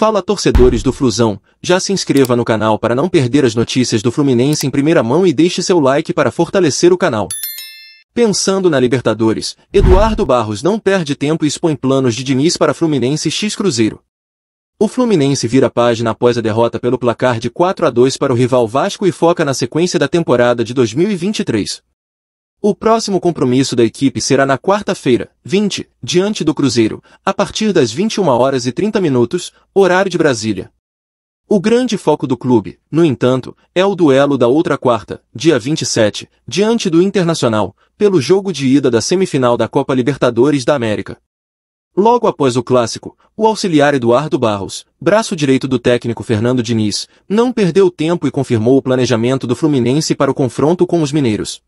Fala torcedores do Flusão, já se inscreva no canal para não perder as notícias do Fluminense em primeira mão e deixe seu like para fortalecer o canal. Pensando na Libertadores, Eduardo Barros não perde tempo e expõe planos de Diniz para Fluminense X Cruzeiro. O Fluminense vira página após a derrota pelo placar de 4 a 2 para o rival Vasco e foca na sequência da temporada de 2023. O próximo compromisso da equipe será na quarta-feira, 20, diante do Cruzeiro, a partir das 21 horas e 30 minutos, horário de Brasília. O grande foco do clube, no entanto, é o duelo da outra quarta, dia 27, diante do Internacional, pelo jogo de ida da semifinal da Copa Libertadores da América. Logo após o clássico, o auxiliar Eduardo Barros, braço direito do técnico Fernando Diniz, não perdeu tempo e confirmou o planejamento do Fluminense para o confronto com os mineiros.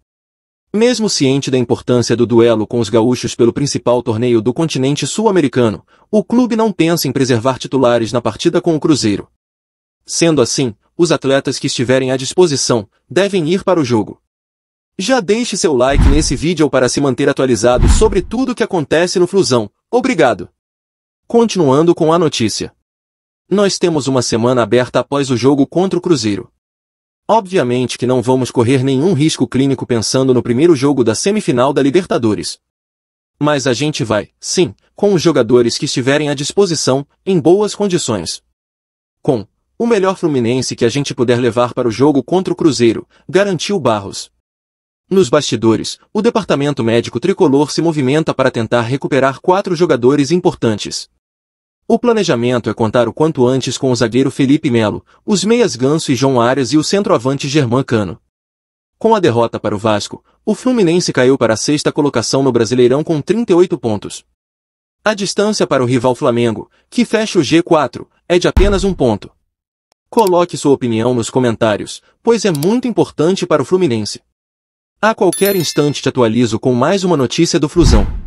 Mesmo ciente da importância do duelo com os gaúchos pelo principal torneio do continente sul-americano, o clube não pensa em preservar titulares na partida com o Cruzeiro. Sendo assim, os atletas que estiverem à disposição devem ir para o jogo. Já deixe seu like nesse vídeo para se manter atualizado sobre tudo o que acontece no Flusão. Obrigado! Continuando com a notícia. Nós temos uma semana aberta após o jogo contra o Cruzeiro. Obviamente que não vamos correr nenhum risco clínico pensando no primeiro jogo da semifinal da Libertadores. Mas a gente vai, sim, com os jogadores que estiverem à disposição, em boas condições. Com o melhor Fluminense que a gente puder levar para o jogo contra o Cruzeiro, garantiu Barros. Nos bastidores, o departamento médico tricolor se movimenta para tentar recuperar quatro jogadores importantes. O planejamento é contar o quanto antes com o zagueiro Felipe Melo, os meias Ganso e João Arias e o centroavante Germán Cano. Com a derrota para o Vasco, o Fluminense caiu para a sexta colocação no Brasileirão com 38 pontos. A distância para o rival Flamengo, que fecha o G4, é de apenas um ponto. Coloque sua opinião nos comentários, pois é muito importante para o Fluminense. A qualquer instante te atualizo com mais uma notícia do Flusão.